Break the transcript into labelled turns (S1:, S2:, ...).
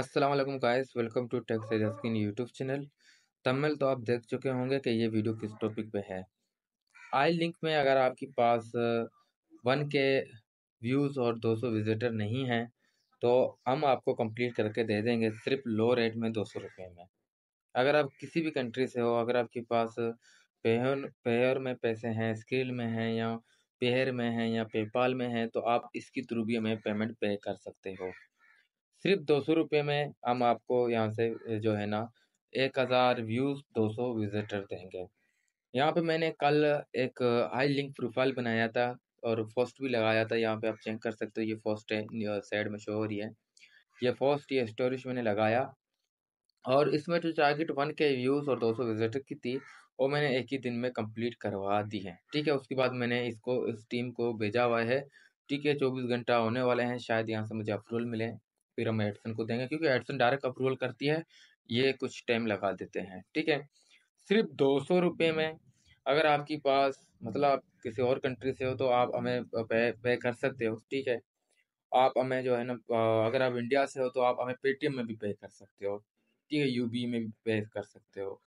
S1: Aslam guys welcome to टेक्स एजस्किन YouTube channel Tamil तो आप देख चुके होंगे कि ये वीडियो किस टॉपिक पे है आई लिंक में अगर आपके पास वन के व्यूज़ और 200 विजिटर नहीं हैं तो हम आपको कंप्लीट करके दे देंगे सिर्फ लो रेट में दो सौ रुपये में अगर आप किसी भी कंट्री से हो अगर आपके पास पेहर uh, पेहर में पैसे हैं स्किल में हैं या पेहर में हैं या पेपाल में हैं तो आप इसके थ्रू भी हमें पेमेंट पे कर सकते हो सिर्फ दो सौ रुपये में हम आपको यहाँ से जो है ना एक हज़ार व्यूज़ दो सौ विजिटर देंगे यहाँ पे मैंने कल एक हाई लिंक प्रोफाइल बनाया था और पोस्ट भी लगाया था यहाँ पे आप चेक कर सकते हो ये पोस्ट है साइड में शो हो रही है ये पोस्ट ये स्टोरेज मैंने लगाया और इसमें जो टारगेट वन के व्यूज़ और दो सौ विजिटर की थी वो मैंने एक ही दिन में कंप्लीट करवा दी है ठीक है उसके बाद मैंने इसको इस टीम को भेजा हुआ है ठीक है चौबीस घंटा होने वाले हैं शायद यहाँ से मुझे अप्रूवल मिले फिर हम एडसन को देंगे क्योंकि एडसन डायरेक्ट अप्रूवल करती है ये कुछ टाइम लगा देते हैं ठीक है सिर्फ दो सौ रुपये में अगर आपके पास मतलब आप किसी और कंट्री से हो तो आप हमें पे पे कर सकते हो ठीक है आप हमें जो है ना अगर आप इंडिया से हो तो आप हमें पेटीएम में भी पे कर सकते हो ठीक है यू में भी पे कर सकते हो